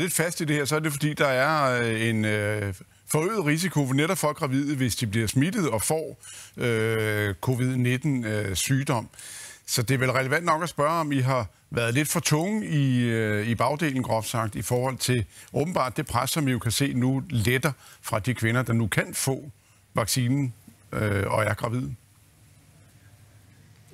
lidt fast i det her, så er det fordi, der er øh, en øh, forøget risiko for netop for gravide, hvis de bliver smittet og får øh, covid-19-sygdom. Øh, så det er vel relevant nok at spørge, om I har været lidt for tunge i, øh, i bagdelen, groft sagt, i forhold til åbenbart det pres, som vi jo kan se nu letter fra de kvinder, der nu kan få vaccinen øh, og er gravide.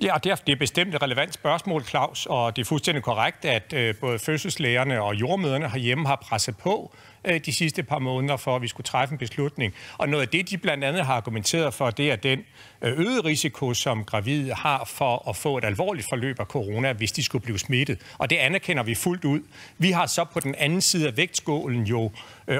Ja, det er, det er bestemt et relevant spørgsmål, Claus, og det er fuldstændig korrekt, at øh, både fødselslægerne og jordmøderne herhjemme har presset på øh, de sidste par måneder for, at vi skulle træffe en beslutning. Og noget af det, de blandt andet har argumenteret for, det er den øh, øgede risiko, som gravide har for at få et alvorligt forløb af corona, hvis de skulle blive smittet. Og det anerkender vi fuldt ud. Vi har så på den anden side af vægtskålen jo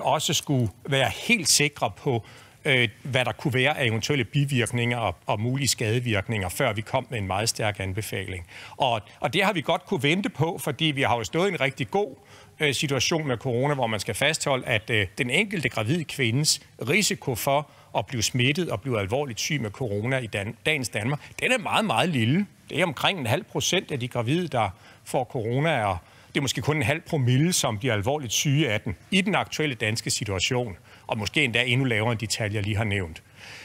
også skulle være helt sikre på øh, hvad der kunne være af eventuelle bivirkninger og, og mulige skadevirkninger, før vi kom med en meget stærk anbefaling. Og, og det har vi godt kunne vente på, fordi vi har jo stået i en rigtig god øh, situation med corona, hvor man skal fastholde, at øh, den enkelte gravid kvindes risiko for at blive smittet og blive alvorligt syg med corona i Dan- dagens Danmark, den er meget, meget lille. Det er omkring en halv procent af de gravide, der får corona, og det er måske kun en halv promille, som bliver alvorligt syge af den, i den aktuelle danske situation, og måske endda endnu lavere end de tal, jeg lige har nævnt.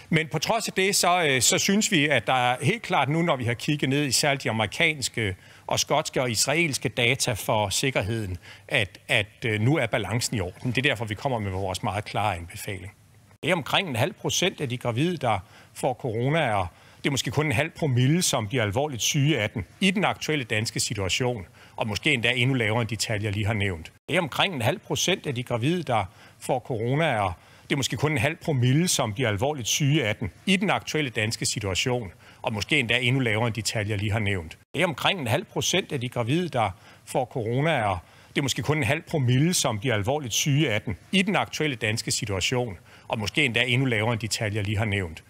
Men på trods af det, så, øh, så synes vi, at der er helt klart nu, når vi har kigget ned i særligt de amerikanske og skotske og israelske data for sikkerheden, at, at øh, nu er balancen i orden. Det er derfor, vi kommer med vores meget klare anbefaling. Det er omkring en halv procent af de gravide, der får corona, og det er måske kun en halv promille, som bliver alvorligt syge af den i den aktuelle danske situation, og måske endda endnu lavere end de tal, jeg lige har nævnt. Det er omkring en halv procent af de gravide, der får corona, og det er måske kun en halv promille, som bliver alvorligt syge af den i den aktuelle danske situation, og måske endda endnu lavere end de tal, jeg lige har nævnt. Det er omkring en halv procent af de gravide, der får corona, og det er måske kun en halv promille, som bliver alvorligt syge af den i den aktuelle danske situation, og måske endda endnu lavere end de tal, jeg lige har nævnt.